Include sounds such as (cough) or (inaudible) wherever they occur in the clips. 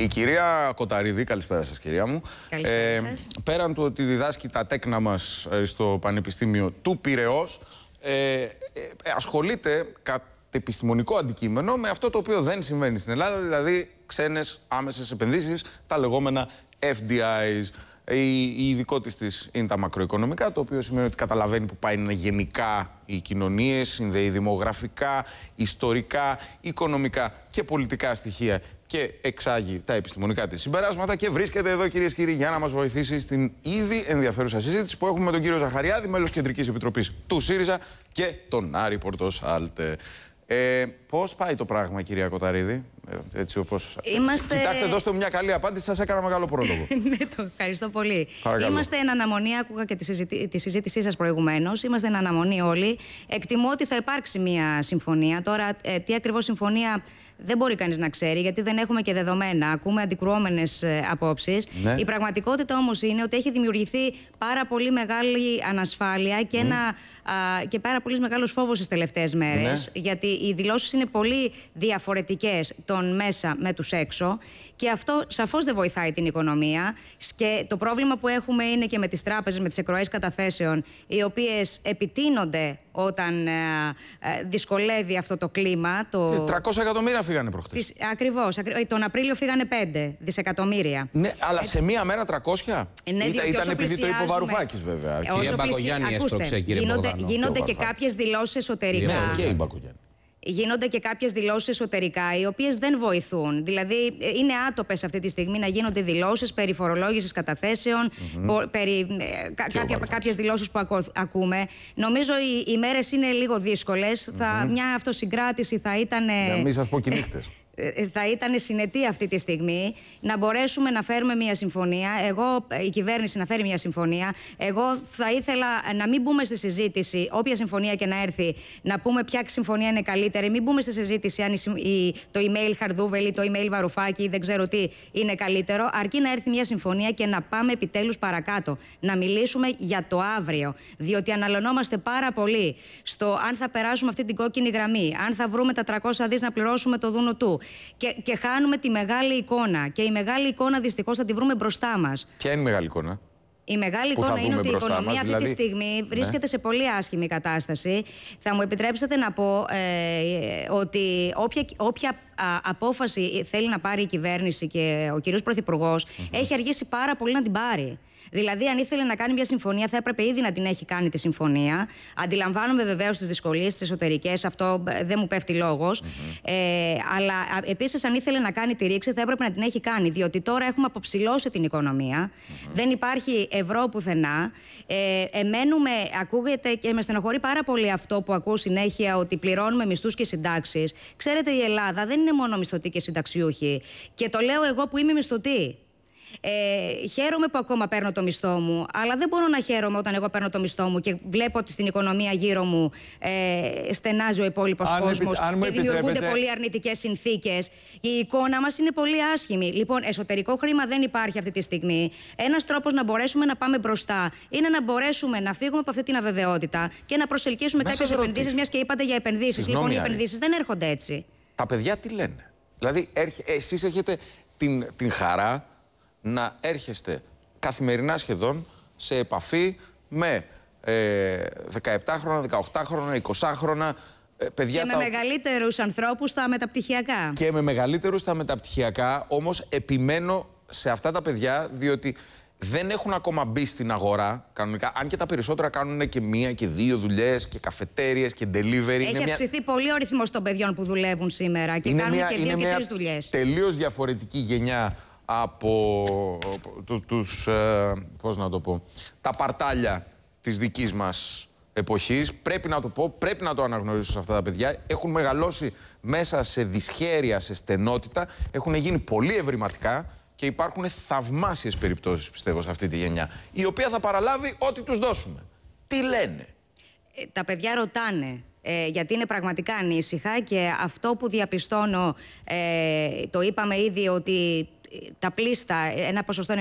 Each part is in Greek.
Η κυρία Κοταρίδη, καλησπέρα σας κυρία μου. Καλησπέρα ε, σας. Πέραν του ότι διδάσκει τα τέκνα μας ε, στο Πανεπιστήμιο του Πυραιός, ε, ε, ασχολείται κατ' επιστημονικό αντικείμενο με αυτό το οποίο δεν συμβαίνει στην Ελλάδα, δηλαδή ξένες άμεσες επενδύσεις, τα λεγόμενα FDIs. Η, η ειδικότητα τη είναι τα μακροοικονομικά, το οποίο σημαίνει ότι καταλαβαίνει που πάει γενικά οι κοινωνίες, συνδέει δημογραφικά, ιστορικά, οικονομικά και πολιτικά στοιχεία και εξάγει τα επιστημονικά της συμπεράσματα και βρίσκεται εδώ κυρίες και κύριοι για να μας βοηθήσει στην ήδη ενδιαφέρουσα συζήτηση που έχουμε με τον κύριο Ζαχαριάδη, μέλος Κεντρικής Επιτροπής του ΣΥΡΙΖΑ και τον Άρη Πορτοσάλτε. Ε, Πώς πάει το πράγμα, κυρία Κοταρίδη, ε, έτσι όπως... Είμαστε... Κοιτάξτε, δώστε μια καλή απάντηση, σας έκανα μεγάλο πρόλογο. (laughs) ναι, το ευχαριστώ πολύ. Παρακαλώ. Είμαστε εν αναμονή, άκουγα και τη, συζητη... τη συζήτησή σας προηγουμένως, είμαστε εν αναμονή όλοι. Εκτιμώ ότι θα υπάρξει μια συμφωνία. Τώρα, ε, τι ακριβώς συμφωνία δεν μπορεί κανείς να ξέρει, γιατί δεν έχουμε και δεδομένα. Ακούμε αντικρουόμενες ε, απόψεις. Ναι. Η πραγματικότητα όμως είναι ότι έχει δημιουργηθεί πάρα πολύ μεγάλη ανασφάλεια και, ένα, και πάρα πολύ μεγάλος φόβος τι τελευταίες μέρες. Ναι. Γιατί οι δηλώσεις είναι πολύ διαφορετικές μέσα με τους έξω και αυτό σαφώς δεν βοηθάει την οικονομία και το πρόβλημα που έχουμε είναι και με τις τράπεζες, με τις εκροές καταθέσεων οι οποίες επιτείνονται όταν ε, ε, δυσκολεύει αυτό το κλίμα. Το... 300 εκατομμύρια φύγανε προχτές. Ακριβώς. Ακρι... Ε, τον Απρίλιο φύγανε 5 δισεκατομμύρια. Ναι, αλλά σε μία μέρα 300. Ναι, ήταν επειδή το είπε ο Βαρουφάκης βέβαια. Όσο Κυρία Μπακογιάννη κύριε Γίνονται, γίνονται και κάποιες δηλώσεις ναι, εσωτερικά. Ναι, και η Μπακογιάννη γίνονται και κάποιες δηλώσεις εσωτερικά οι οποίες δεν βοηθούν. Δηλαδή ε, είναι άτοπες αυτή τη στιγμή να γίνονται δηλώσεις περί φορολόγησης καταθέσεων, mm-hmm. περί ε, κάποιες δηλώσεις που ακούμε. Νομίζω οι, οι μέρες είναι λίγο μια αυτοσυγκράτηση θα ήταν... Να μην σας πω και ε, ε, θα ήταν συνετή αυτή τη στιγμή να μπορέσουμε να φέρουμε μια συμφωνία. Εγώ, ε, η κυβέρνηση να φέρει μια συμφωνία. Εγώ θα ήθελα να μην μπούμε στη συζήτηση, όποια συμφωνία και να έρθει, να πούμε ποια συμφωνία είναι καλύτερη. Μην μπούμε στη συζήτηση αν το email Χαρδούβελη, το email Βαρουφάκη δεν ξέρω τι είναι καλύτερο. Αρκεί να έρθει μια συμφωνία και να πάμε επιτέλους παρακάτω. Να μιλήσουμε για το αύριο. Διότι αναλωνόμαστε πάρα πολύ στο αν θα περάσουμε αυτή την κόκκινη γραμμή, αν θα βρούμε τα 300 δις να πληρώσουμε το δούνο του, και, χάνουμε τη μεγάλη εικόνα. Και η μεγάλη εικόνα δυστυχώς θα τη βρούμε μπροστά μας. Ποια είναι η μεγάλη εικόνα. Η μεγάλη εικόνα είναι ότι η οικονομία αυτή τη δηλαδή? στιγμή ναι. βρίσκεται σε πολύ άσχημη κατάσταση. Θα μου επιτρέψετε να πω ε, ε ότι όποια, όποια απόφαση θέλει να πάρει η κυβέρνηση και ο κυριος Πρωθυπουργός έχει αργήσει πάρα πολύ να την πάρει. Δηλαδή, αν ήθελε να κάνει μια συμφωνία, θα έπρεπε ήδη να την έχει κάνει τη συμφωνία. Αντιλαμβάνομαι βεβαίως τις δυσκολίες, τις εσωτερικές, αυτό ε, δεν μου πέφτει Ε, αλλά επίσης, αν ήθελε να κάνει τη ρήξη, θα έπρεπε να την έχει κάνει. Διότι τώρα έχουμε αποψηλώσει την οικονομια Δεν υπάρχει ευρώ πουθενά. Ε, εμένουμε, ακούγεται και με στενοχωρεί πάρα πολύ αυτό που ακούω συνέχεια ότι πληρώνουμε μισθούς και συντάξεις. Ξέρετε, η Ελλάδα δεν είναι μόνο μισθωτοί και συνταξιούχοι. Και το λέω εγώ που είμαι μισθωτή. Ε, χαίρομαι που ακόμα παίρνω το μισθό μου, αλλά δεν μπορώ να χαίρομαι όταν εγώ παίρνω το μισθό μου και βλέπω ότι στην οικονομία γύρω μου ε, στενάζει ο υπόλοιπος κόσμο και δημιουργούνται πολύ αρνητικές συνθήκες. Η εικόνα μας είναι πολύ άσχημη. Λοιπόν, εσωτερικό χρήμα δεν υπάρχει αυτή τη στιγμή. Ένας τρόπος να μπορέσουμε να πάμε μπροστά είναι να μπορέσουμε να φύγουμε από αυτή την αβεβαιότητα και να προσελκύσουμε κάποιε επενδύσει, μιας και είπατε για επενδύσεις. Λοιπόν, οι επενδύσεις δεν έρχονται έτσι τα παιδιά τι λένε. Δηλαδή, εσείς έχετε την, την χαρά να έρχεστε καθημερινά σχεδόν σε επαφή με ε, 17χρονα, 18χρονα, 20χρονα παιδιά. Και με τα... μεγαλύτερους ανθρώπους στα μεταπτυχιακά. Και με μεγαλύτερους στα μεταπτυχιακά, όμως επιμένω σε αυτά τα παιδιά, διότι δεν έχουν ακόμα μπει στην αγορά κανονικά. Αν και τα περισσότερα κάνουν και μία και δύο δουλειές και καφετέρειε και delivery. Έχει είναι αυξηθεί μια... πολύ ο ρυθμός των παιδιών που δουλεύουν σήμερα και είναι κάνουν μια, και δυο δουλειε και καφετερειε και delivery εχει αυξηθει πολυ ο ρυθμο των παιδιων που δουλευουν σημερα και ειναι κανουν και δυο και τρεις δουλειές. Τελείως διαφορετική γενιά από του, τους, ε, πώς να το πω, τα παρτάλια της δικής μας εποχής. Πρέπει να το πω, πρέπει να το αναγνωρίσω σε αυτά τα παιδιά. Έχουν μεγαλώσει μέσα σε δυσχέρεια, σε στενότητα. Έχουν γίνει πολύ ευρηματικά και υπάρχουν θαυμάσιες περιπτώσεις πιστεύω σε αυτή τη γενιά η οποία θα παραλάβει ό,τι τους δώσουμε. Τι λένε. Ε, τα παιδιά ρωτάνε ε, γιατί είναι πραγματικά ανήσυχα και αυτό που διαπιστώνω ε, το είπαμε ήδη ότι τα πλήστα, ένα ποσοστό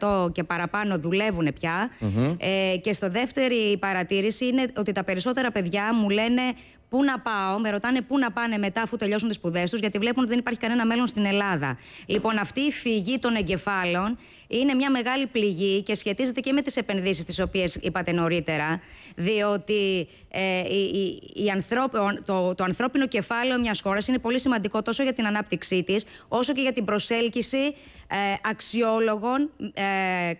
95% και παραπάνω δουλεύουν πια. ε, και στο δεύτερη παρατήρηση είναι ότι τα περισσότερα παιδιά μου λένε πού να πάω, με ρωτάνε πού να πάνε μετά αφού τελειώσουν τις σπουδές τους, γιατί βλέπουν ότι δεν υπάρχει κανένα μέλλον στην Ελλάδα. Λοιπόν, αυτή η φυγή των εγκεφάλων είναι μια μεγάλη πληγή και σχετίζεται και με τις επενδύσεις τις οποίες είπατε νωρίτερα, διότι ε, η, η, η το, το ανθρώπινο κεφάλαιο μιας χώρας είναι πολύ σημαντικό τόσο για την ανάπτυξή της, όσο και για την προσέλκυση ε, αξιόλογων ε,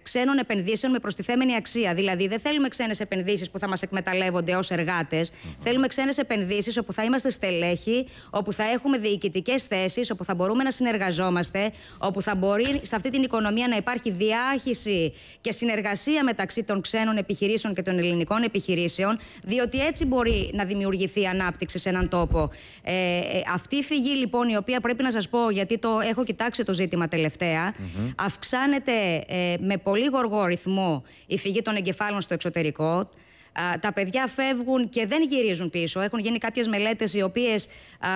ξένων επενδύσεων με προστιθέμενη αξία. Δηλαδή, δεν θέλουμε ξένες επενδύσεις που θα μας εκμεταλλεύονται ως εργάτες, mm -hmm. θέλουμε ξένες επενδύσεις επενδύσεις, όπου θα είμαστε στελέχοι, όπου θα έχουμε διοικητικές θέσεις, όπου θα μπορούμε να συνεργαζόμαστε, όπου θα μπορεί σε αυτή την οικονομία να υπάρχει διάχυση και συνεργασία μεταξύ των ξένων επιχειρήσεων και των ελληνικών επιχειρήσεων, διότι έτσι μπορεί να δημιουργηθεί ανάπτυξη σε έναν τόπο. Ε, ε αυτή η φυγή λοιπόν, η οποία πρέπει να σας πω, γιατί το έχω κοιτάξει το ζήτημα τελευταία, αυξάνεται ε, με πολύ γοργό ρυθμό η φυγή των εγκεφάλων στο εξωτερικό τα παιδιά φεύγουν και δεν γυρίζουν πίσω. Έχουν γίνει κάποιες μελέτες οι οποίες,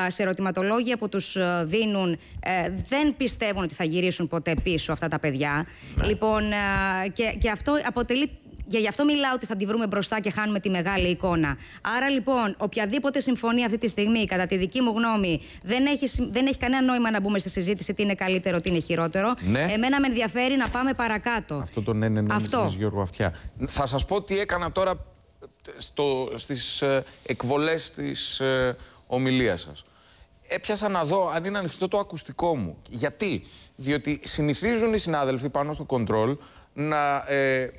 σε ερωτηματολόγια που τους ε, δίνουν ε, δεν πιστεύουν ότι θα γυρίσουν ποτέ πίσω αυτά τα παιδιά. Ναι. Λοιπόν, και, και αυτό αποτελεί και γι' αυτό μιλάω ότι θα τη βρούμε μπροστά και χάνουμε τη μεγάλη εικόνα. Άρα λοιπόν, οποιαδήποτε συμφωνία αυτή τη στιγμή, κατά τη δική μου γνώμη, δεν έχει, δεν έχει κανένα νόημα να μπούμε στη συζήτηση τι είναι καλύτερο, τι είναι χειρότερο. Ναι. Εμένα με ενδιαφέρει να πάμε παρακάτω. Αυτό το ναι, ναι, ναι, ναι Θα σας πω τι έκανα τώρα στο, στις ε, εκβολές της ε, ομιλίας σας. Έπιασα να δω αν είναι ανοιχτό το ακουστικό μου. Γιατί, διότι συνηθίζουν οι συνάδελφοι πάνω στο κοντρόλ να ε,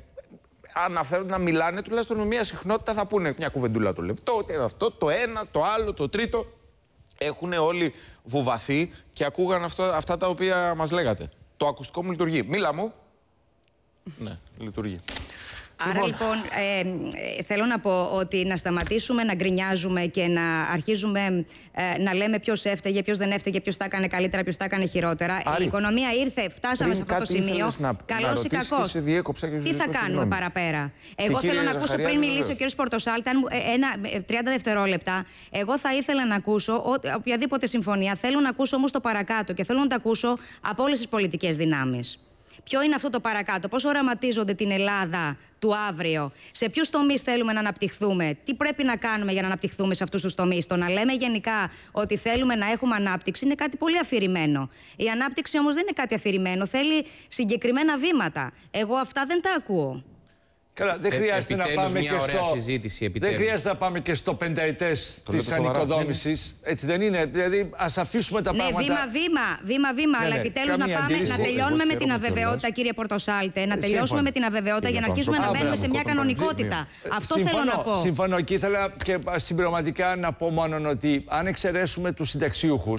να μιλάνε τουλάχιστον με μια συχνότητα θα πούνε μια κουβεντούλα το λεπτό, αυτό, το ένα, το άλλο, το τρίτο. Έχουν όλοι βουβαθεί και ακούγαν αυτά, αυτά τα οποία μας λέγατε. Το ακουστικό μου λειτουργεί. Μίλα μου. ναι, λειτουργεί. Άρα λοιπόν, λοιπόν ε, θέλω να πω ότι να σταματήσουμε να γκρινιάζουμε και να αρχίζουμε ε, να λέμε ποιος έφταιγε, ποιος δεν έφταιγε, ποιος τα έκανε καλύτερα, ποιος τα έκανε χειρότερα. η οικονομία ήρθε, φτάσαμε σε αυτό το σημείο. Καλό ή κακό. Τι θα κάνουμε παραπέρα. Εγώ θέλω να ακούσω πριν μιλήσει ο κύριο Πορτοσάλτα, 30 δευτερόλεπτα. Εγώ θα ήθελα να ακούσω οποιαδήποτε συμφωνία. Θέλω να ακούσω όμως το παρακάτω και θέλω να τα ακούσω από όλες τις πολιτικές δυνάμεις. Ποιο είναι αυτό το παρακάτω, πώς οραματίζονται την Ελλάδα του αύριο, σε ποιους τομείς θέλουμε να αναπτυχθούμε, τι πρέπει να κάνουμε για να αναπτυχθούμε σε αυτούς τους τομείς Το να λέμε γενικά ότι θέλουμε να έχουμε ανάπτυξη είναι κάτι πολύ αφηρημένο. Η ανάπτυξη όμως δεν είναι κάτι αφηρημένο, θέλει συγκεκριμένα βήματα. Εγώ αυτά δεν τα ακούω. Καλά, δεν ε, χρειάζεται να πάμε και στο. Συζήτηση, δεν χρειάζεται να πάμε και στο πενταετές τη ανοικοδόμησης. Ναι, ναι. Έτσι δεν είναι. Δηλαδή, ας αφήσουμε τα ναι, πράγματα. Ναι, βήμα-βήμα, βήμα-βήμα. αλλά ναι, επιτέλους να, να τελειώνουμε ε, με την αβεβαιότητα, κύριε Πορτοσάλτε. Να τελειώσουμε με την αβεβαιότητα για να αρχίσουμε να μπαίνουμε σε μια κανονικότητα. Ε, Αυτό θέλω να πω. Συμφωνώ και ήθελα και συμπληρωματικά να πω μόνο ότι αν εξαιρέσουμε τους συνταξιούχους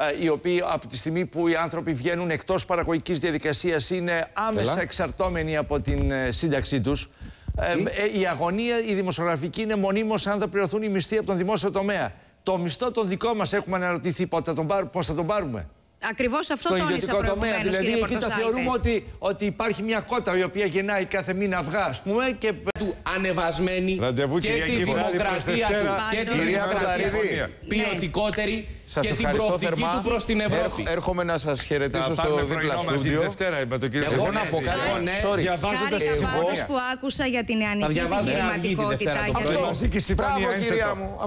ε, οι οποίοι από τη στιγμή που οι άνθρωποι βγαίνουν εκτός παραγωγικής διαδικασίας είναι άμεσα εξαρτώμενοι από την ε, σύνταξή τους. Ε, η αγωνία, η δημοσιογραφική είναι μονίμως αν θα πληρωθούν οι μισθοί από τον δημόσιο τομέα. Το μισθό το δικό μας έχουμε αναρωτηθεί πότε πώς θα τον πάρουμε. Ακριβώς αυτό το τόνισα τομέα. Δηλαδή, εκεί τα θεωρούμε ότι, ότι υπάρχει μια κότα η οποία γεννάει κάθε μήνα αυγά, ας πούμε, και του ανεβασμένη και τη δημοκρατία ναι. του. Και τη δημοκρατία ποιοτικότερη. Σας ευχαριστώ θερμά. Του προς την Ευρώπη. έρχομαι να σας χαιρετήσω στο δίπλα στούντιο. Δευτέρα, είπα το κύριο Εγώ να πω κάτι. Λοιπόν, ναι, Sorry. Χάρηκα που άκουσα για την νεανική επιχειρηματικότητα. Ναι. Μπράβο, κυρία μου.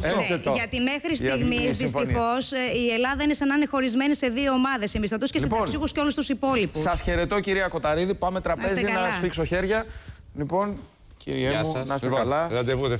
Γιατί μέχρι στιγμή δυστυχώς ε, η Ελλάδα είναι σαν να είναι χωρισμένη σε δύο ομάδες, μισθωτού και λοιπόν, συνταξιούχους και όλους τους υπόλοιπους. Σας χαιρετώ, κυρία Κοταρίδη. Πάμε τραπέζι να, να σφίξω χέρια. Λοιπόν, κύριε μου, να είστε λοιπόν, καλά. Ραντεβού